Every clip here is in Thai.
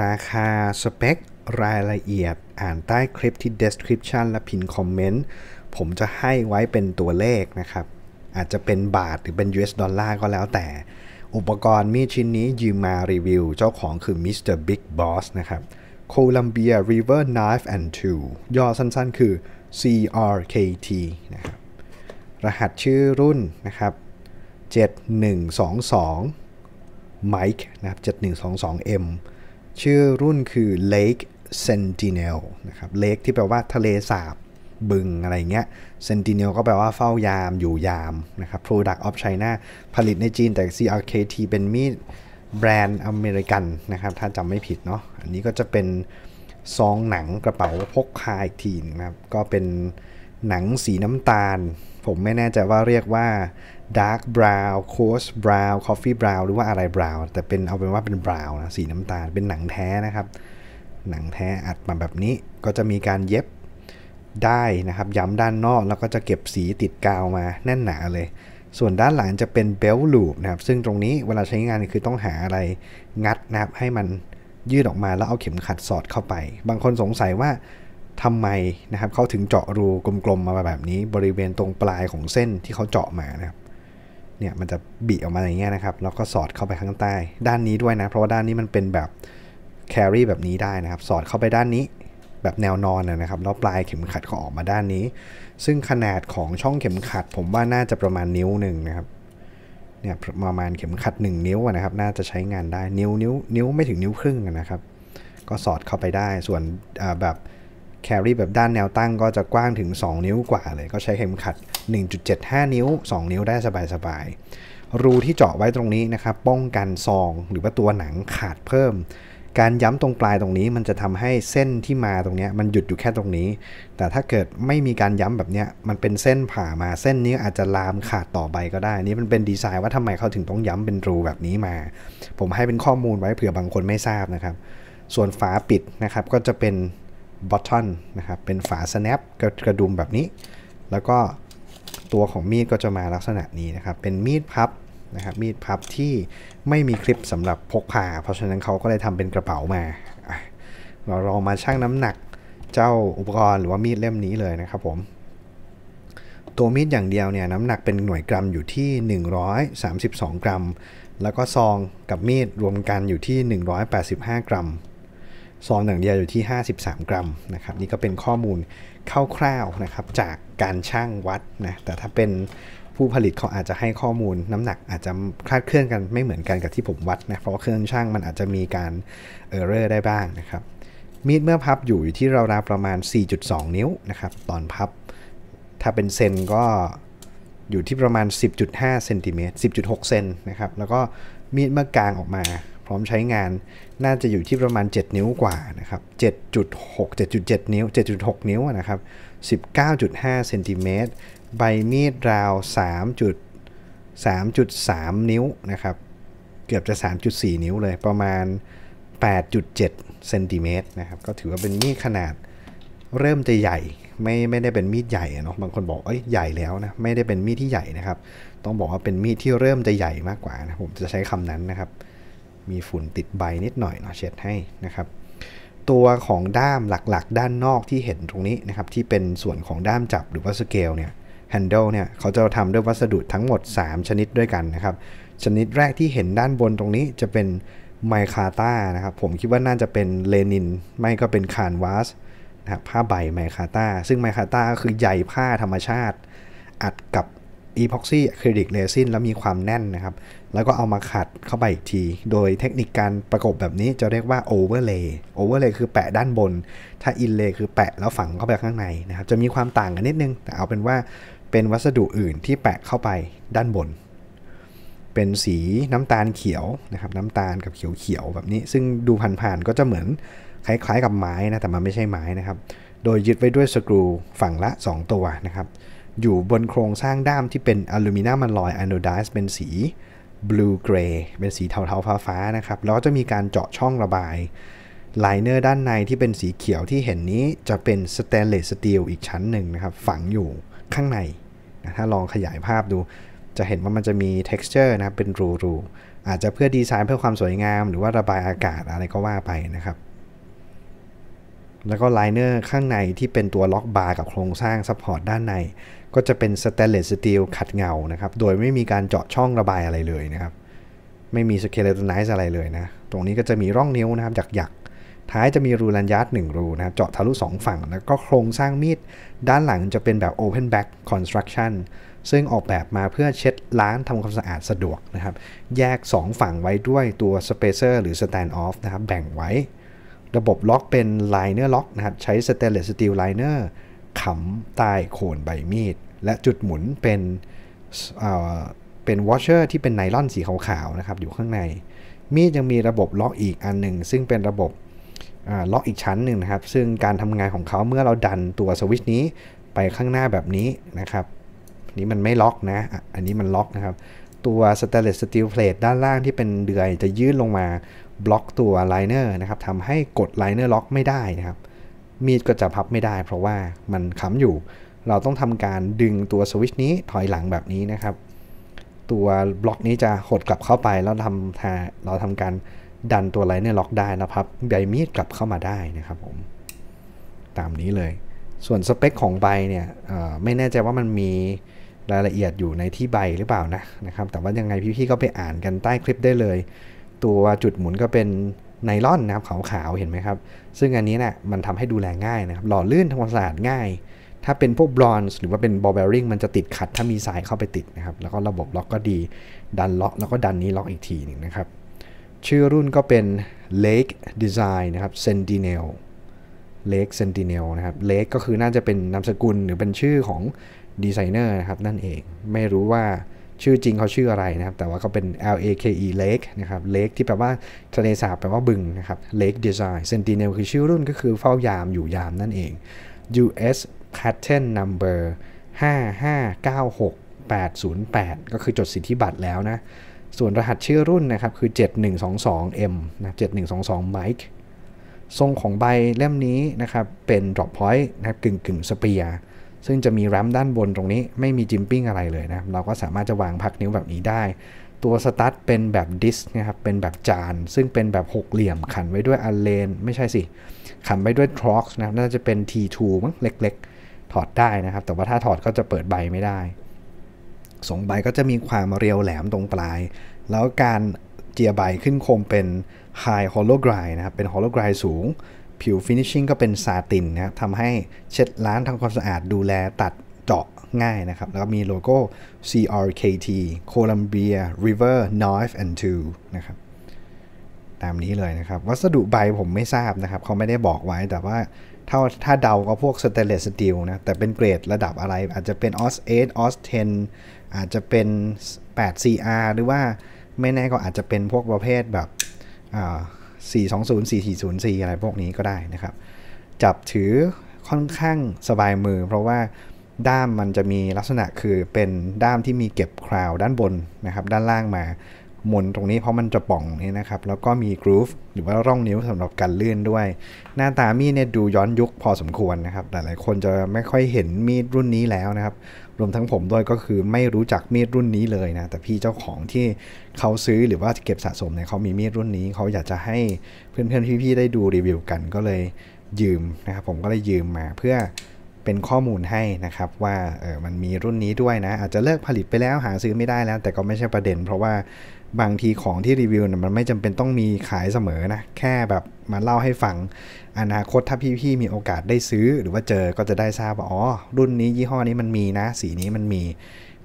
ราคาสเปค รายละเอียดอ่านใต้คลิปที่ description และพินคอมเมนต์ ผมจะให้ไว้เป็นตัวเลขนะครับ อาจจะเป็นบาท หรือเป็น US ดอลลาร์ก็แล้วแต่ อุปกรณ์มีชิ้นนี้ยืมมารีวิว เจ้าของคือ Mr. Big Boss นะครับ Columbia River Knife and Tool ย่อสั้น ๆ คือ CRKT นะครับรหัสชื่อรุ่นนะครับ7122 Mike นะครับ 7122M ชื่อรุ่นคือ Lake Sentinel นะครับเลคที่แปลว่าทะเลสาบบึงอะไรเงี้ย Sentinel ก็แปลว่าเฝ้ายามอยู่ยามนะครับ Product of China ผลิตในจีนแต่ CRKT เป็นมีดแบรนด์อเมริกันนะครับถ้าจำไม่ผิดเนาะอันนี้ก็จะเป็นซองหนังกระเป๋าพกพาอีกทีนะครับก็เป็นหนังสีน้ำตาลผมไม่แน่ใจว่าเรียกว่า dark brown coast brown coffee brown หรือว่าอะไร brown แต่เป็นเอาเป็นว่าเป็น brown นะสีน้ำตาลเป็นหนังแท้นะครับ หนังแท้อัดมาแบบนี้ก็จะมีการเย็บได้นะครับ ย้ำด้านนอกแล้วก็จะเก็บสีติดกาวมาแน่นหนาเลย ส่วนด้านหลังจะเป็นเบลลูปนะครับ ซึ่งตรงนี้เวลาใช้งานคือต้องหาอะไรงัดนะครับให้มันยืดออกมาแล้วเอาเข็มขัดสอดเข้าไป บางคนสงสัยว่าทำไมนะครับเขาถึงเจาะรูกลมๆมาแบบนี้ บริเวณตรงปลายของเส้นที่เขาเจาะมานะครับเนี่ยมันจะบีออกมาอย่างเงี้ยนะครับ แล้วก็สอดเข้าไปข้างใต้ด้านนี้ด้วยนะเพราะว่าด้านนี้มันเป็นแบบแครี่แบบนี้ได้นะครับสอดเข้าไปด้านนี้แบบแนวนอนนะครับแล้วปลายเข็มขัดก็ออกมาด้านนี้ ซึ่งขนาดของช่องเข็มขัด ผมว่าน่าจะประมาณนิ้วหนึ่งนะครับเนี่ยประมาณเข็มขัด 1 นิ้วนะครับน่าจะใช้งานได้นิ้วนิ้วนิ้วไม่ถึงนิ้วครึ่งนะครับ ก็สอดเข้าไปได้ส่วนแบบแครี่แบบด้านแนวตั้งก็จะกว้างถึง 2 นิ้วกว่าเลย ก็ใช้เข็มขัด 1.75 นิ้ว 2 นิ้วได้สบายๆรูที่เจาะไว้ตรงนี้นะครับป้องกันซองหรือว่าตัวหนังขาดเพิ่ม การย้ำตรงปลายตรงนี้มันจะทำให้เส้นที่มาตรงนี้มันหยุดอยู่แค่ตรงนี้ แต่ถ้าเกิดไม่มีการย้ำแบบนี้มันเป็นเส้นผ่ามาเส้นนี้อาจจะลามขาดต่อไปก็ได้นี่มันเป็นดีไซน์ว่าทำไมเขาถึงต้องย้ำเป็นรู แบบนี้มา ผมให้เป็นข้อมูลไว้เผื่อบางคนไม่ทราบนะครับส่วนฝาปิดนะครับก็จะเป็นบอททอนนะครับเป็นฝาสแนปกระกระดุมแบบนี้ แล้วก็ตัวของมีดก็จะมาลักษณะนี้นะครับเป็นมีดพับนะครับมีดพับที่ไม่มีคลิปสำหรับพกพา เพราะฉะนั้นเขาก็เลยทำเป็นกระเป๋ามา เราลองมาชั่งน้ำหนักเจ้าอุปกรณ์หรือว่ามีดเล่มนี้เลยนะครับผม ตัวมีดอย่างเดียวเนี่ยน้ำหนักเป็นหน่วยกรัมอยู่ที่ 132 กรัม แล้วก็ซองกับมีดรวมกันอยู่ที่ 185 กรัมซองหนังเดียวอยู่ที่ 53 กรัม นะครับ นี่ก็เป็นข้อมูลคร่าวๆนะครับ จากการช่างวัด นะ แต่ถ้าเป็นผู้ผลิตเขาอาจจะให้ข้อมูลน้ำหนักอาจจะคลาดเคลื่อนกันไม่เหมือนกันกับที่ผมวัดนะ เพราะเครื่องช่างมันอาจจะมีการเออร์เรอร์ได้บ้างนะครับ มีดเมื่อพับอยู่ที่ราวๆประมาณ 4.2 นิ้วนะครับ ตอนพับ ถ้าเป็นเซนก็อยู่ที่ประมาณ 10.5เซนติเมตร10.6 เซนนะครับ แล้วก็มีดเมื่อกลางออกมาพร้อมใช้งานน่าจะอยู่ที่ประมาณ 7 นิ้วกว่านะครับ7.6 7.7นิ้ว7.6 นิ้วนะครับ19.5เซนติเมตรใบมีดราว3.3.3 นิ้วนะครับ เกือบจะ 3.4 นิ้วเลยประมาณ8.7เซนติเมตรนะครับ ก็ถือว่าเป็นมีดขนาดเริ่มจะใหญ่ ไม่ไม่ได้เป็นมีดใหญ่เนาะบางคนบอกเอ้ยใหญ่แล้วนะไม่ได้เป็นมีดที่ใหญ่นะครับ ต้องบอกว่าเป็นมีดที่เริ่มจะใหญ่มากกว่านะผมจะใช้คำนั้นนะครับมีฝุ่นติดใบนิดหน่อยเนาะเช็ดให้นะครับ ตัวของด้ามหลักๆด้านนอกที่เห็นตรงนี้นะครับ ที่เป็นส่วนของด้ามจับหรือว่าสเกลเนี่ยแฮนเดิลเนี่ย เขาจะทำด้วยวัสดุทั้งหมด 3 ชนิดด้วยกันนะครับ ชนิดแรกที่เห็นด้านบนตรงนี้จะเป็นไมคาต้านะครับผมคิดว่าน่าจะเป็นเลนิน ไม่ก็เป็นคานวาสนะครับผ้าใบไมคาต้าซึ่งไมคาต้าคือใยผ้าธรรมชาติ อัดกับอีพ็อกซี่อะคริลิกเรซินแล้วมีความแน่นนะครับ แล้วก็เอามาขัดเข้าไปอีกที โดยเทคนิคการประกบแบบนี้จะเรียกว่าโอเวอร์เลย์โอเวอร์เลย์คือแปะด้านบน ถ้าอินเลย์คือแปะแล้วฝังเข้าไปข้างในนะครับ จะมีความต่างกันนิดนึง แต่เอาเป็นว่าเป็นวัสดุอื่นที่แปะเข้าไปด้านบน เป็นสีน้ำตาลเขียวนะครับน้ำตาลกับเขียวๆแบบนี้ ซึ่งดูผ่านๆก็จะเหมือนคล้ายๆ กับไม้นะ แต่มันไม่ใช่ไม้นะครับ โดยยึดไว้ด้วยสกรูฝั่งละ2 ตัวนะครับอยู่บนโครงสร้างด้ามที่เป็นอลูมิเนียมอลลอยอะโนไดซ์เป็นสีบลูเกรย์เป็นสีเทาๆฟ้าๆนะครับ แล้วจะมีการเจาะช่องระบายไลเนอร์ด้านในที่เป็นสีเขียวที่เห็นนี้จะเป็นสแตนเลสสตีลอีกชั้นหนึ่งนะครับ ฝังอยู่ข้างในนะถ้าลองขยายภาพดู จะเห็นว่ามันจะมี texture นะเป็นรูๆ อาจจะเพื่อดีไซน์เพื่อความสวยงาม หรือว่าระบายอากาศอะไรก็ว่าไปนะครับแล้วก็ไลเนอร์ข้างในที่เป็นตัวล็อกบาร์กับโครงสร้างซัพพอร์ตด้านในก็จะเป็นสเตนเลสสตีลขัดเงานะครับ โดยไม่มีการเจาะช่องระบายอะไรเลยนะครับ ไม่มีสเคเลตไนซ์อะไรเลยนะ ตรงนี้ก็จะมีร่องนิ้วนะครับหยักๆท้ายจะมีรูลันยัดหนึ่งรู นะครับเจาะทะลุ 2 ฝั่ง แล้วก็โครงสร้างมีดด้านหลังจะเป็นแบบ Open Back Construction ซึ่งออกแบบมาเพื่อเช็ดล้างทำความสะอาดสะดวกนะครับแยก 2 ฝั่งไว้ด้วยตัวสเปเซอร์หรือสแตนด์ออฟนะครับแบ่งไว้ระบบล็อกเป็นไลเนอร์ล็อกนะครับใช้สเตลเลสสตีลไลเนอร์ขำใต้โคนใบมีด และจุดหมุนเป็นเป็นวอชเชอร์ที่เป็นไนลอนสีขาวๆนะครับอยู่ข้างในมีดยังมีระบบล็อกอีกอันหนึ่งซึ่งเป็นระบบล็อกอีกชั้นหนึ่งนะครับซึ่งการทำงานของเขาเมื่อเราดันตัวสวิชนี้ไปข้างหน้าแบบนี้นะครับ นี้มันไม่ล็อกนะ อันนี้มันล็อกนะครับ ตัวสเตเลสสตีลเพลทด้านล่างที่เป็นเดือยจะยื่นลงมาบล็อกตัวไลเนอร์นะครับทำให้กดไลเนอร์ล็อกไม่ได้นะครับมีดก็จะพับไม่ได้ เพราะว่ามันค้ำอยู่ เราต้องทำการดึงตัวสวิชนี้ถอยหลังแบบนี้นะครับ ตัวบล็อกนี้จะหดกลับเข้าไปแล้วทำเราทำการดันตัวไลเนอร์ล็อกได้นะครพับใบมีดกลับเข้ามาได้นะครับผมตามนี้เลย ส่วนสเปคของใบเนี่ยไม่แน่ใจว่ามันมีรายละเอียดอยู่ในที่ใบหรือเปล่านะนะครับแต่ว่ายังไงพี่ๆก็ไปอ่านกันใต้คลิปได้เลยตัวจุดหมุนก็เป็นไนล่อนนะครับขาวๆเห็นไหมครับ ซึ่งอันนี้นะ่ยมันทำให้ดูแลง่ายนะครับ หล่อลื่นทำความสะอาดง่าย ถ้าเป็นพวกบรอนซ์หรือว่าเป็นบอลเบริ่งมันจะติดขัด ถ้ามีสายเข้าไปติดนะครับ แล้วก็ระบบล็อกก็ดีดันล็อกแล้วก็ดันนี้ล็อกอีกทีหนึ่งนะครับ ชื่อรุ่นก็เป็น Lake Design นะครับ Sentinel Lake Sentinel นะครับ Lake ก็คือน่าจะเป็นนามสกุลหรือเป็นชื่อของดีไซเนอร์นะครับนั่นเองไม่รู้ว่าชื่อจริงเขาชื่ออะไรนะครับ แต่ว่าเขาเป็น L A K E Lake นะครับ Lake ที่แปลว่า ทะเลสาบแปลว่าบึงนะครับ Lake Design Sentinel คือชื่อรุ่นก็คือเฝ้ายามอยู่ยามนั่นเอง US Patent Number 5596808 ก็คือจดสิทธิบัตรแล้วนะ ส่วนรหัสชื่อรุ่นนะครับ คือ 7122M นะ7122 Mike ทรงของใบเล่มนี้นะครับ เป็น drop point นะครับกึ่งกึ่งสเปียร์ซึ่งจะมีแรมด้านบนตรงนี้ไม่มีจิมปิ้งอะไรเลยนะครับเราก็สามารถจะวางพักนิ้วแบบนี้ได้ ตัวสตาร์ทเป็นแบบดิสนะครับเป็นแบบจาน ซึ่งเป็นแบบหกเหลี่ยมขันไว้ด้วยอันเลนไม่ใช่สิ ขันไว้ด้วยทร็อกนะน่าจะเป็น T2 มั้งเล็กๆ ถอดได้นะครับ แต่ว่าถ้าถอดก็จะเปิดใบไม่ได้สงใบก็จะมีความเรียวแหลมตรงปลาย แล้วการเจียใบขึ้นคมเป็น High Hollow Grind นะครับเป็น Hollow Grind สูงผิวฟินิชชิ่งก็เป็นซาตินนะครับทำให้เช็ดล้างทำความสะอาดดูแลตัดเจาะง่ายนะครับ แล้วก็มีโลโก้ CRKT Columbia River Knife and Tool นะครับ ตามนี้เลยนะครับ วัสดุใบผมไม่ทราบนะครับ เขาไม่ได้บอกไว้แต่ว่า ถ้าถ้าเดา ก็พวกสเตเลสสตีลนะ แต่เป็นเกรดระดับอะไร อาจจะเป็นออสเอสออสเทนอาจจะเป็น 8CR หรือว่าไม่แน่ก็อาจจะเป็นพวกประเภทแบบอ่า420 4404 อะไรพวกนี้ก็ได้นะครับ จับถือค่อนข้างสบายมือ เพราะว่าด้ามมันจะมีลักษณะคือเป็นด้ามที่มีเก็บคราวด้านบนนะครับด้านล่างมาหมุนตรงนี้เพราะมันจะป่องนี่นะครับ แล้วก็มีกรูฟหรือว่าร่องนิ้วสำหรับการลื่นด้วย หน้าตามีดเนี่ยดูย้อนยุคพอสมควรนะครับหลายๆคนจะไม่ค่อยเห็นมีดรุ่นนี้แล้วนะครับ รวมทั้งผมด้วยก็คือไม่รู้จักมีดรุ่นนี้เลยนะ แต่พี่เจ้าของที่เขาซื้อหรือว่าเก็บสะสมเนี่ยเขามีมีดรุ่นนี้เขาอยากจะให้เพื่อนๆพี่ๆได้ดูรีวิวกันก็เลยยืมนะครับผมก็เลยยืมมาเพื่อเป็นข้อมูลให้นะครับว่าเออมันมีรุ่นนี้ด้วยนะ อาจจะเลิกผลิตไปแล้วหาซื้อไม่ได้แล้ว แต่ก็ไม่ใช่ประเด็นเพราะว่าบางทีของที่รีวิวเนี่ยมันไม่จำเป็นต้องมีขายเสมอนะแค่แบบมาเล่าให้ฟังอนาคตถ้าพี่ๆ มีโอกาสได้ซื้อ หรือว่าเจอก็จะได้ทราบว่าอ๋อรุ่นนี้ยี่ห้อนี้มันมีนะ สีนี้มันมี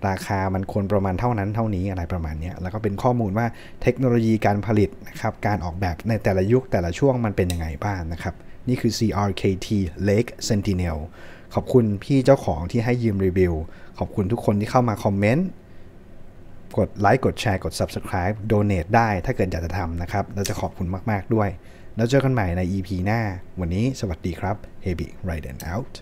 ราคามันควรประมาณเท่านั้นเท่านี้อะไรประมาณนี้แล้วก็เป็นข้อมูลว่าเทคโนโลยีการผลิตนะครับการออกแบบในแต่ละยุคแต่ละช่วงมันเป็นยังไงบ้างนนะครับนี่คือ CRKT Lake Sentinel ขอบคุณพี่เจ้าของที่ให้ยืมรีวิวขอบคุณทุกคนที่เข้ามาคอมเมนต์กดไลค์กดแชร์กด Subscribe Donate ได้ถ้าเกิดอยากจะทำนะครับเราจะขอบคุณมาก ๆ ด้วย แล้วเจอกันใหม่ใน EP หน้า วันนี้สวัสดีครับ h e b i Riden Out